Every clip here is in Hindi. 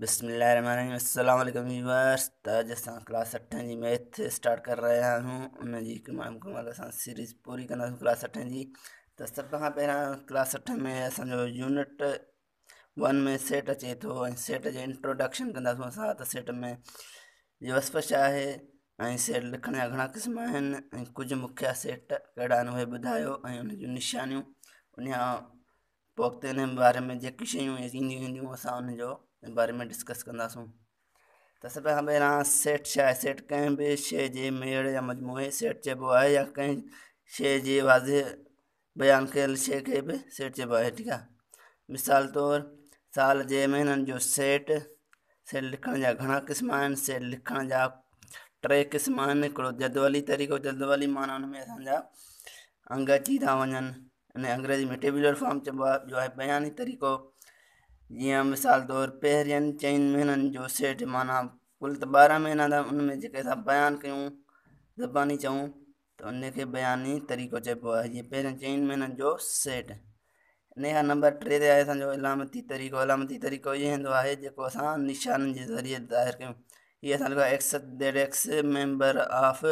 बिसमीम व्यूवर्स ताजस्तान क्लास अट्ठें जी मैथ स्टार्ट कर रहा हूँ मैं जी सीरीज़ पूरी करना हूँ क्लास अट्ठें जी सब खां पहिरां क्लास अठ में असो यूनिट वन में सेट अचे थो तो सेट जो इंट्रोडक्शन कंदासीं सेट में वसफ़ है आहे सेट लिखण जा घणा क़िस्म कुछ ऐं कुझु मुख्य सेट कहिड़ा आहिनि उहे उन पोख्त बारे में जेकी शयूं ईंदियूं ईंदियूं असां हुनजो बारे में डिस्कस कंदासूं त सभ खां पहिरां सेठ छा आहे सेठ कंहिं बि शइ जे मेड़ या मजमूए सेठ चइबो आहे या कंहिं शइ जे वाज़े बयानु कयल शइ खे बि सेठ चइबो आहे ठीकु आहे मिसाल तौरु साल जे महीननि जो सेठ सेट लिखण जा घणा क़िस्म आहिनि सेट लिखण जा टे क़िस्म आहिनि हिकिड़ो जदवली तरीक़ो जदवली माना हुन में असांजा अंग अची था वञनि अंग्रेजी में ટેબ્યુલર फॉर्म जो है बयानी तरीक़ो जीअं मिसाल तौर पे चइनि महीननि जो सेठ माना कुल तो बारह महीना था उनमें जेके असां बयानु ज़बानी चऊं तो उनके बयानी तरीक़ो चइबो आहे जीअं पहिरियों चइनि महीननि जो सेट इन नंबर टे ते इलामती तरीक़ो इलामती तरीक़ो ये हूंदो जो जेको असां निशाननि ज़रिए ज़ाहिर क्यों ये असां एक्स देड X member of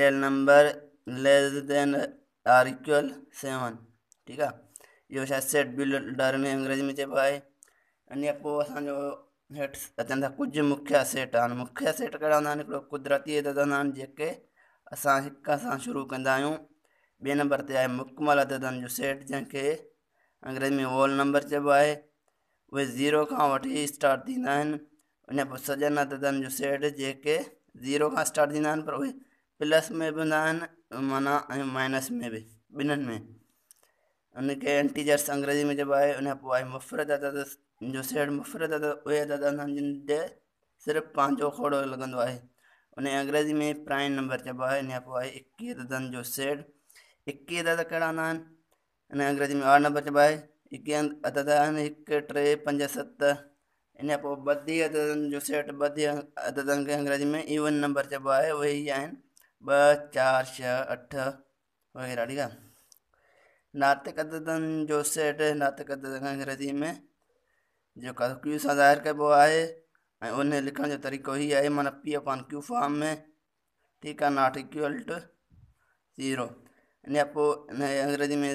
real number less than or equal seven ठीक है ये शायद सेट बिल्डर में अंग्रेजी में चेपा है અને પોસાનો હેટ અતંત કુજ મુખ્ય સેટ सेट મુખ્ય સેટ કરાવના ને કુદરતી દદનાન જેકે असां हिक सां शुरू कंदा आहियूं ॿिए नंबर ते आहे मुकमल अददनि जो सेट जंहिंखे अंग्रेजी में होल नंबर चइबो आहे उहे ज़ीरो का वठी स्टार्ट थींदा आहिनि उन पोइ सॼनि जो सेट जेके ज़ीरो का स्टार्ट थींदा आहिनि पर उहे प्लस में भी बनान मना माइनस में भी बिनन में उनके टीचर्स अंग्रेजी में जब आए उन्हें अफवाह मुफरत आता था जो सेठ मुफरत आता वह आता था समझन दे सिर्फ पाँचों खोड़ो लगन आहे उन्हें अंग्रेजी में प्राइम नंबर जब आए उन्हें अफवाह इक्कीस ददन जो सेठ इक्कीस दादा कड़ा नान उन्हें अंग्रेजी में आठ नंबर जब आए इक्कीस आता था एक टे पंज सत इन्हें बदी अदन जो सेठ बदी अदन के अंग्रेजी में इवन नंबर जब आए वही आइन चार छः अठ वग़ैरह ठीक आहे नातिक अददन जो सेट नातिक अददन अंग्रेज़ी में जो क्यू सां ज़ाहिर कबो आहे ऐं उन जो तरीक़ो ई है माना पी अपान क्यू फॉर्म में ठीक आहे नॉट इक्वल ज़ीरो अंग्रेज़ी में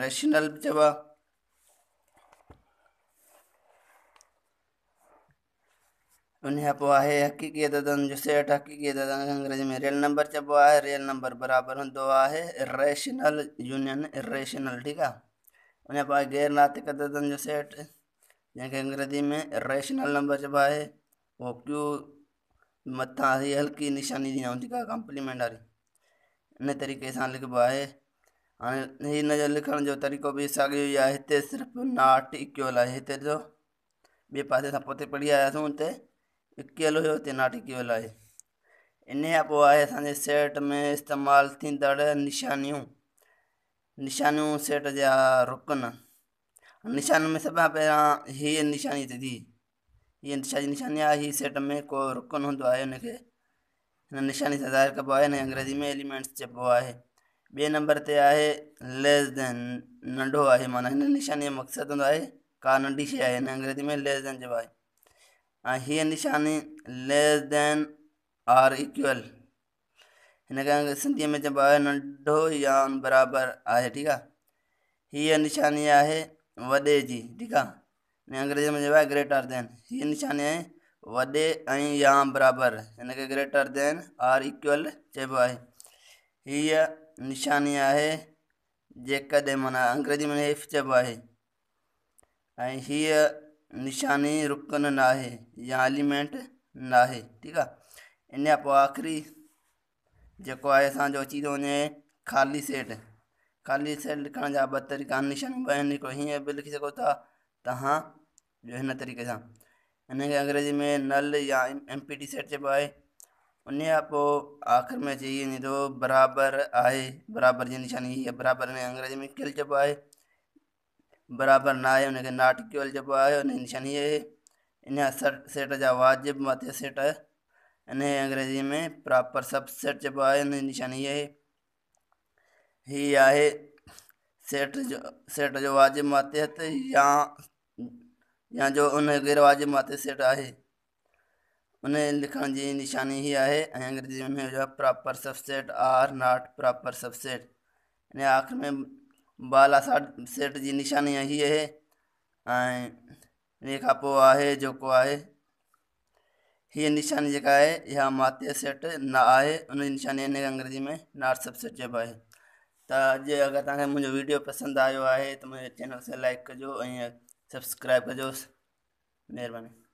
रेशनल चबा उन्हें अफवाह हकीकियत जुसेट हकीकियत अंग्रेजी में रियल नंबर जब है रियल नंबर बराबर दो है रेशनल यूनियन रेशनल ठीक है उन्हें अफवाह गैर नातिकत जुसेट जैसे अंग्रेजी में रेशनल नंबर जब है वो क्यू मथा हल्की निशानी दी ठीक है कॉम्प्लीमेंट इन तरीक़े से लिखबो है हाँ हिन जो लिखण जो तरीक़ो भी साॻियो ई आहे हिते नाट इक्वल है हिते जो तो? ॿिए पासे सां पढ़ी आयासीं हुते विकियल हुयो ते नाटकीअल आहे इन खां सेट में इस्तेमाल थींदड़ निशानियूं निशानियूं सेट जा रुकन निशान में सभ खां ये हीअ निशानी थींदी तो ये निशानी निशानी आहे हीअ सेट में को रुकन हों तो के निशानी से ज़ाहिर कबो अंग्रेज़ी में एलिमेंट्स चइबो है बे नंबर से है लेस देन नंढो है माना हिन निशानी जो मक़सदु हूंदो तो का नंढी शइ अंग्रेज़ी में लेस देन चइबो है here निशानी लेस देन आर इक्वल इन सिंधी में चब नो नंढो या बराबर है ठीक है हीअ निशानी है वे जी ठीक है अंग्रेजी में चब ग्रेटर देन हीअ निशानी है वे या बराबर हिनखे ग्रेटर देन आर इक्वल चब है हीअ निशानी है जन अंग्रेजी में हिफ चब है हि निशाने रुकन नाहे या एलिमेंट नाहे ठीकु आहे इन आख़िरी जो है असांजो अची तो वे ख़ाली सेट ख़ाली सेट लिखण जा तरीक़ा आहिनि निशान ॿ आहिनि लिखी सको था तव्हां जो हिन तरीक़े सां हिन अंग्रेजी में नल या एम पी टी सेट चइबो आहे उन आख़िर में अची वञे थो बराबरि आहे बराबरि जी निशानी हीअ बराबरि अंग्रेजी में किल चइबो है बराबर ना आए उनखे नाटक वाल जेको आहे उन निशानी आहे इन सेट जा वाजिब मत सेट इन्हें अंग्रेज़ी में प्रॉपर सेट जब आए उन निशानी है हीअ आहे सेट जो सेट जो वाजिब तो या या जो उन गैर वाजिब मत सेट है उन्हें लिखण जी निशानी ही है अंग्रेज़ी में proper subset or not proper subset इन आख़िर में बाला सेठ जी निशानी यही है ऐं हिनखां पोइ आहे जेको आहे हीअ निशानी जेका है यह माते सेट न आहे उन निशानी इन अंग्रेजी में नार सब सेट जब आहे तो जे अगर तक मुझे वीडियो पसंद आयो है तो मुझे चैनल से लाइक कजो सब्सक्राइब कजोसि मेहरबानी